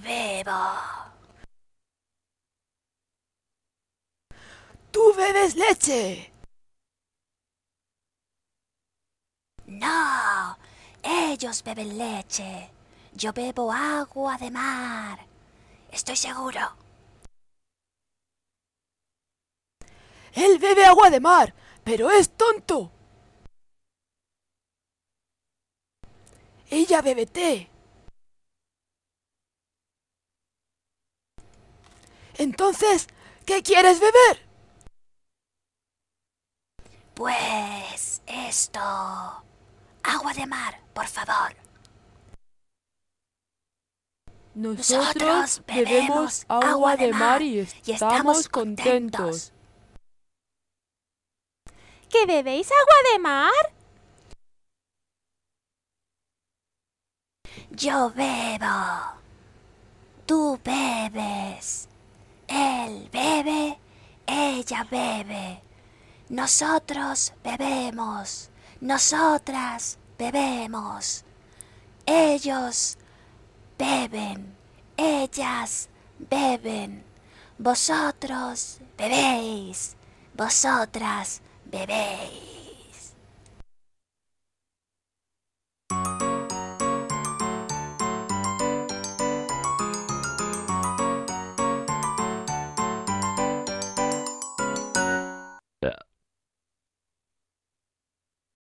bebo. ¿Tú bebes leche? No, ellos beben leche. Yo bebo agua de mar. Estoy seguro. Él bebe agua de mar, pero es tonto. Ella bebe té. Entonces, ¿qué quieres beber? Pues esto... Agua de mar, por favor. Nosotros, bebemos agua, de mar, y, estamos contentos. ¿Qué bebéis agua de mar? Yo bebo. Tú bebes ella bebe. Nosotros bebemos. Nosotras bebemos. Ellos beben. Ellas beben. Vosotros bebéis. Vosotras bebéis.